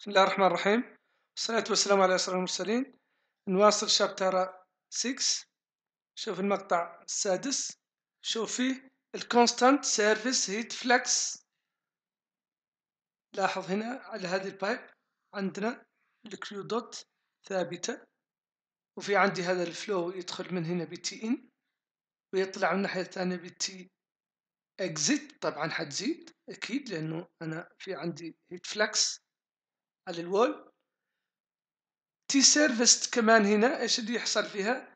بسم الله الرحمن الرحيم والصلاة والسلام على أشرف المرسلين نواصل شابتر 6 شوف المقطع السادس شوف فيه الكونستانت سيرفيس هيت فلكس لاحظ هنا على هذه البايب عندنا الكيو دوت ثابتة وفي عندي هذا الفلو يدخل من هنا بتي ان ويطلع من الناحية الثانية بتي اكزيت طبعا حتزيد اكيد لانه انا في عندي هيت فلكس على الوول تي سيرفست كمان هنا ايش اللي يحصل فيها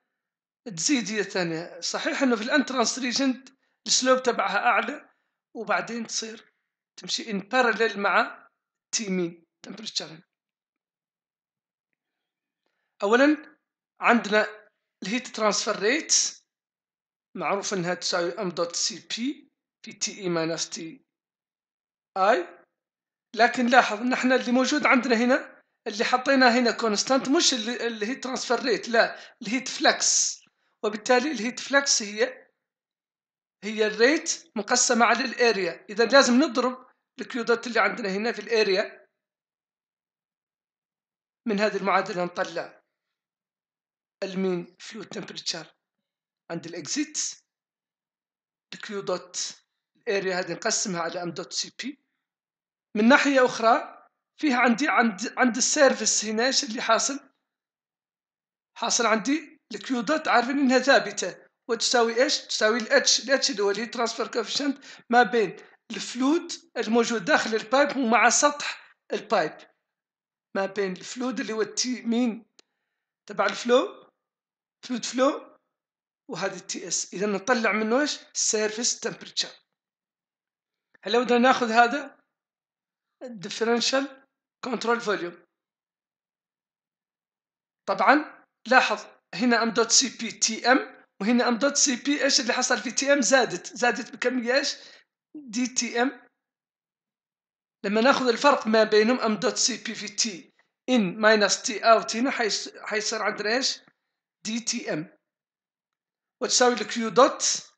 تزيد هي ثانية صحيح انه في الانترانس ريجنت السلوب تبعها اعلى وبعدين تصير تمشي ان باراليل مع تي مين تمبريتشر اولا عندنا الهيت ترانسفير ريت معروف انها تساوي ام دوت سي بي في تي اي ماينس تي اي لكن لاحظ ان احنا اللي موجود عندنا هنا اللي حطيناه هنا كونستانت مش اللي, اللي هي ترانسفير ريت لا الهيت فلكس وبالتالي الهيت فلكس هي هي الريت مقسمة على الاريا اذا لازم نضرب الكيو دوت اللي عندنا هنا في الاريا من هذه المعادلة نطلع المين فلو تمبريتشر عند الاكزيت الكيو دوت الاريا هذه نقسمها على ام دوت سي بي من ناحيه اخرى فيها عندي عند عند السيرفس هنا اللي حاصل حاصل عندي دوت عارفين انها ثابته وتساوي ايش تساوي الاتش الاتش اللي هو اللي ترانسفير كوفيشنت ما بين الفلود الموجود داخل البايب ومع سطح البايب ما بين الفلود اللي هو التي مين تبع الفلو فلود فلو وهذا التي اس اذا نطلع منه ايش السيرفيس تمبريتشر هلا بدنا ناخذ هذا الديفرنشال كنترول فوليوم طبعا لاحظ هنا ام دوت سي بي تي ام وهنا ام دوت سي بي ايش اللي حصل في تي ام زادت زادت بكميه ايش دي تي ام لما ناخذ الفرق ما بينهم ام دوت سي بي في تي ان ماينس تي اوت هنا حيصير عندنا ايش دي تي ام وتساوي الكيو دوت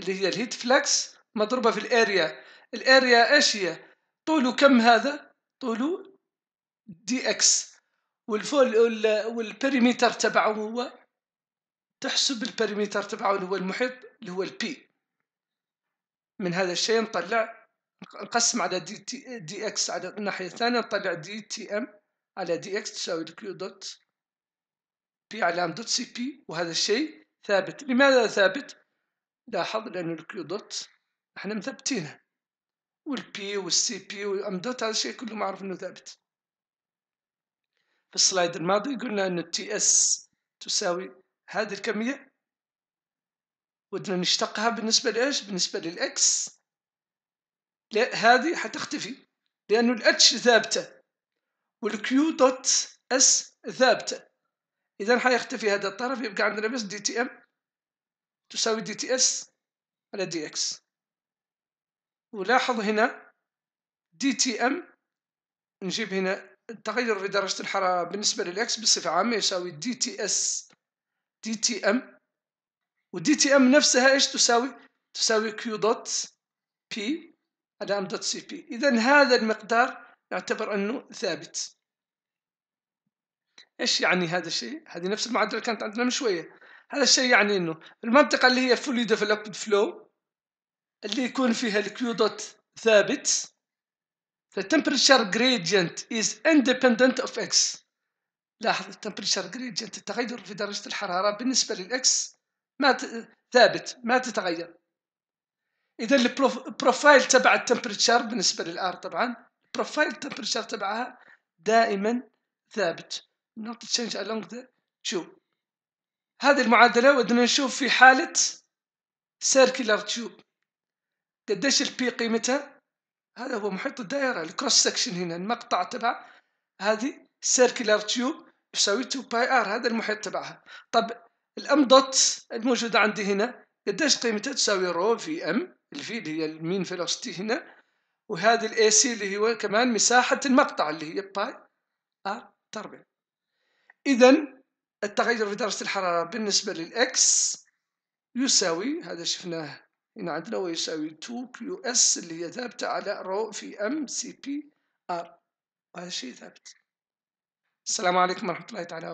اللي هي الهيت فلكس مضروبه في الاريا الاريا ايش هي طوله كم هذا طوله دي اكس والفول والبريمتر تبعه هو تحسب البريمتر تبعه اللي هو المحيط اللي هو البي من هذا الشيء نطلع نقسم على دي, تي دي اكس على الناحية الثانية نطلع دي تي ام على دي اكس تساوي كيو دوت بي على ام دوت سي بي وهذا الشيء ثابت لماذا ثابت لاحظ لأن الكيو دوت احنا مثبتينه والبي والسي بي والام دوت هذا الشيء كله معروف انه ثابت في السلايد الماضي قلنا انه تي اس تساوي هذه الكمية ودنا نشتقها بالنسبة لايش؟ بالنسبة للاكس لا هذه حتختفي لأنه الاتش ثابتة والكيو دوت اس ثابتة إذا حيختفي هذا الطرف يبقى عندنا بس دي تي ام تساوي دي تي اس على دي اكس ولاحظ هنا دي تي ام نجيب هنا التغير في درجة الحرارة بالنسبة للإكس بصفة عامة يساوي دي تي اس دي تي ام ودي تي ام نفسها ايش تساوي؟ تساوي كيو دوت بي على ام دوت سي بي إذا هذا المقدار نعتبر أنه ثابت ايش يعني هذا الشيء؟ هذه نفس المعادلة اللي كانت عندنا من شوية هذا الشيء يعني أنه المنطقة اللي هي فولي ديفلوبد فلو اللي يكون فيها الكيو دوت ثابت the temperature gradient is independent of x لاحظ التمبريتشر gradient التغير في درجة الحرارة بالنسبة للإكس ما ت... ثابت ما تتغير إذا البروفايل تبع التمبريتشر بالنسبة للآر طبعا البروفايل التمبريتشر تبعها دائما ثابت not change along the tube هذه المعادلة ودنا نشوف في حالة circular tube قديش البي قيمتها هذا هو محيط الدائرة الكروس سكشن هنا المقطع تبع هذه سيركلر تيوب يساوي 2 باي ار هذا المحيط تبعها طب الام دوت الموجودة عندي هنا قديش قيمتها تساوي رو في ام الفي اللي هي المين فيلوستي هنا وهذه الاي سي اللي هو كمان مساحة المقطع اللي هي باي ار تربيع اذا التغير في درجة الحرارة بالنسبة للاكس يساوي هذا شفناه هنا عندنا ويساوي 2 كيو اس اللي هي ثابتة على رو في ام سي بي ار وهذا شيء ثابت السلام عليكم ورحمة الله تعالى